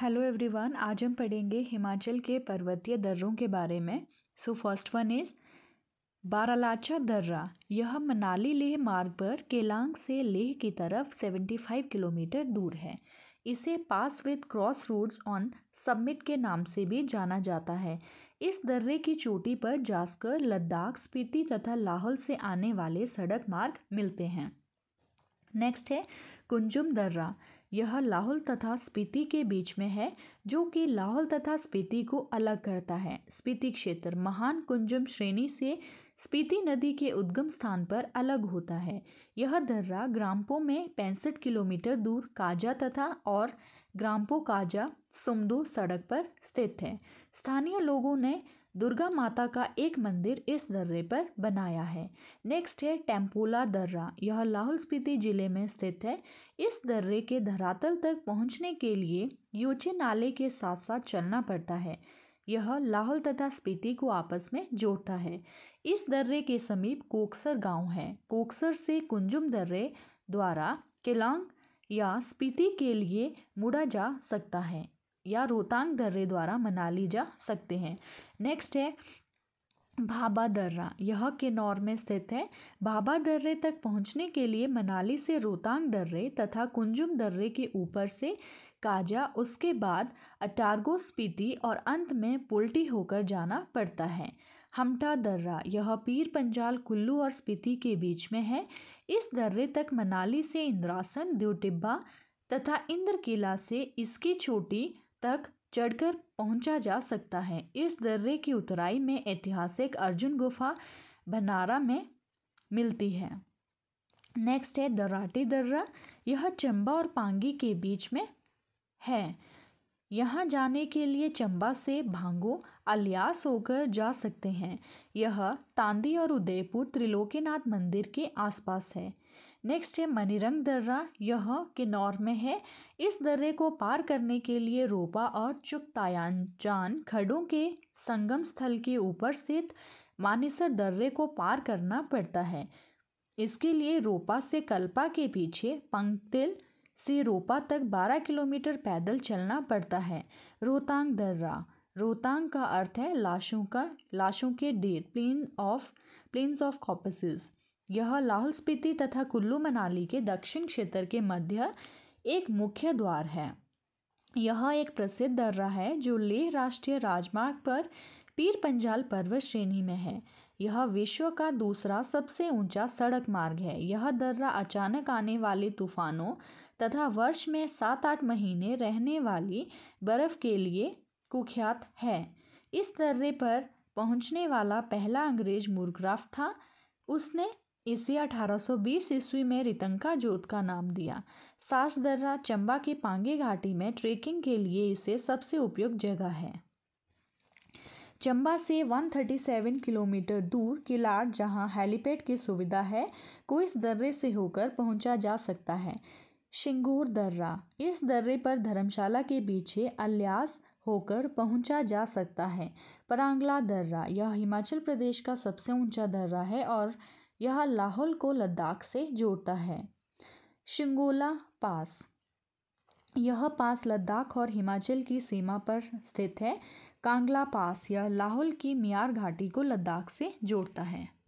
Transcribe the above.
hello everyone आज हम पढ़ेंगे हिमाचल के पर्वतीय दर्रों के बारे में so first one is Baralacha दर्रा यह मनाली लेह मार्ग पर केलांग से लेह की तरफ 75 किलोमीटर दूर है इसे pass with cross roads on summit के नाम से भी जाना जाता है इस दर्रे की चोटी पर जास्कर लद्दाख स्पीति तथा लाहौल से आने वाले सड़क मार्ग मिलते हैं नेक्स्ट है कुंजुम दर्रा यह लाहौल तथा स्पीति के बीच में है जो कि लाहौल तथा स्पीति को अलग करता है स्पीति क्षेत्र महान कुंजम श्रेणी से स्पीति नदी के उद्गम स्थान पर अलग होता है यह दर्रा ग्राम्पो में पैंसठ किलोमीटर दूर काजा तथा और ग्राम्पो काजा सुमदो सड़क पर स्थित है स्थानीय लोगों ने दुर्गा माता का एक मंदिर इस दर्रे पर बनाया है नेक्स्ट है टेम्पोला दर्रा यह लाहौल स्पीति ज़िले में स्थित है इस दर्रे के धरातल तक पहुंचने के लिए योचे नाले के साथ साथ चलना पड़ता है यह लाहौल तथा स्पीति को आपस में जोड़ता है इस दर्रे के समीप कोकसर गांव है कोकसर से कुंजुम दर्रे द्वारा केलांग या स्पीति के लिए मुड़ा जा सकता है या रोहतांग दर्रे द्वारा मनाली जा सकते हैं नेक्स्ट है भाबा दर्रा यह किन्नौर में स्थित है भाबा दर्रे तक पहुंचने के लिए मनाली से रोहतांग दर्रे तथा कुंजुम दर्रे के ऊपर से काजा उसके बाद अटारगो स्पीति और अंत में पुलटी होकर जाना पड़ता है हमटा दर्रा यह पीर पंजाल कुल्लू और स्पीति के बीच में है इस दर्रे तक मनाली से इंद्रासन द्योटिब्बा तथा इंद्र किला से इसकी चोटी तक चढ़कर पहुंचा जा सकता है इस दर्रे की उतराई में ऐतिहासिक अर्जुन गुफा भनारा में मिलती है नेक्स्ट है दराटी दर्रा यह चंबा और पांगी के बीच में है यहाँ जाने के लिए चंबा से भांगो अलियास होकर जा सकते हैं यह तांदी और उदयपुर त्रिलोकीनाथ मंदिर के आसपास है नेक्स्ट है मनीरंग दर्रा यह किन्नौर में है इस दर्रे को पार करने के लिए रोपा और चुगतायानचान खड़ों के संगम स्थल के ऊपर स्थित मानेसर दर्रे को पार करना पड़ता है इसके लिए रोपा से कल्पा के पीछे पंक्तिल से रोपा तक 12 किलोमीटर पैदल चलना पड़ता है रोहतांग दर्रा रोहतांग का अर्थ है लाशों का लाशों के ढेर plain of plains of corpses यह लाहौल स्पीति तथा कुल्लू मनाली के दक्षिण क्षेत्र के मध्य एक मुख्य द्वार है यह एक प्रसिद्ध दर्रा है जो लेह राष्ट्रीय राजमार्ग पर पीर पंजाल पर्वत श्रेणी में है यह विश्व का दूसरा सबसे ऊंचा सड़क मार्ग है यह दर्रा अचानक आने वाले तूफानों तथा वर्ष में सात आठ महीने रहने वाली बर्फ़ के लिए कुख्यात है इस दर्रे पर पहुंचने वाला पहला अंग्रेज मुरग्राफ था उसने इसे 1820 ईस्वी में रितंका जोत का नाम दिया सास दर्रा चंबा की पांगे घाटी में ट्रेकिंग के लिए इसे सबसे उपयुक्त जगह है चंबा से 137 किलोमीटर दूर किलाड़ जहां हेलीपैड की सुविधा है को इस दर्रे से होकर पहुंचा जा सकता है शिंगूर दर्रा इस दर्रे पर धर्मशाला के पीछे अल्यास होकर पहुंचा जा सकता है परांगला दर्रा यह हिमाचल प्रदेश का सबसे ऊंचा दर्रा है और यह लाहौल को लद्दाख से जोड़ता है शिंगोला पास यह पास लद्दाख और हिमाचल की सीमा पर स्थित है कांगला पास यह लाहौल की मियार घाटी को लद्दाख से जोड़ता है